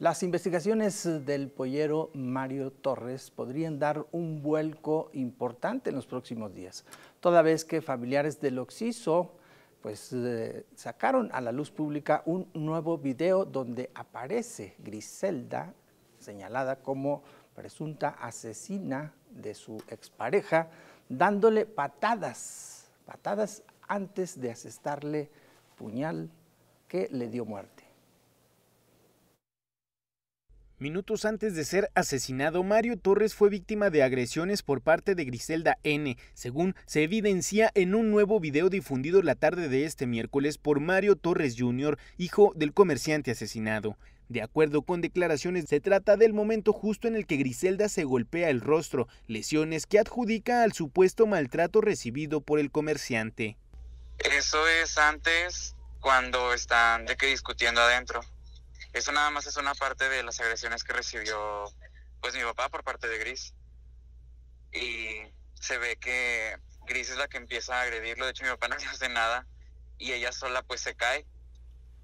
Las investigaciones del pollero Mario Torres podrían dar un vuelco importante en los próximos días, toda vez que familiares del Oxiso pues eh, sacaron a la luz pública un nuevo video donde aparece Griselda señalada como presunta asesina de su expareja, dándole patadas, patadas antes de asestarle puñal que le dio muerte. Minutos antes de ser asesinado, Mario Torres fue víctima de agresiones por parte de Griselda N, según se evidencia en un nuevo video difundido la tarde de este miércoles por Mario Torres Jr., hijo del comerciante asesinado. De acuerdo con declaraciones, se trata del momento justo en el que Griselda se golpea el rostro, lesiones que adjudica al supuesto maltrato recibido por el comerciante. Eso es antes cuando están de que discutiendo adentro. Eso nada más es una parte de las agresiones que recibió pues mi papá por parte de Gris. Y se ve que Gris es la que empieza a agredirlo, de hecho mi papá no le hace nada y ella sola pues se cae,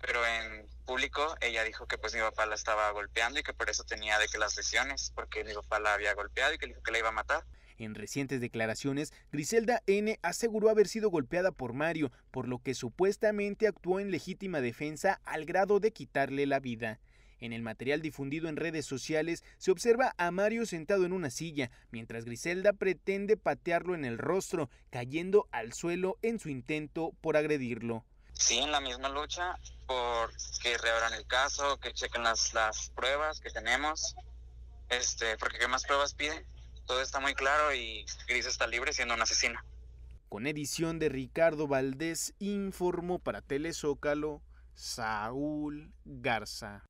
pero en público ella dijo que pues mi papá la estaba golpeando y que por eso tenía de que las lesiones, porque mi papá la había golpeado y que dijo que la iba a matar. En recientes declaraciones, Griselda N. aseguró haber sido golpeada por Mario, por lo que supuestamente actuó en legítima defensa al grado de quitarle la vida. En el material difundido en redes sociales se observa a Mario sentado en una silla, mientras Griselda pretende patearlo en el rostro, cayendo al suelo en su intento por agredirlo. Sí, en la misma lucha, por que reabran el caso, que chequen las, pruebas que tenemos, este, porque ¿qué más pruebas piden? Todo está muy claro y Gris está libre siendo una asesina. Con edición de Ricardo Valdés, informó para Telezócalo Saúl Garza.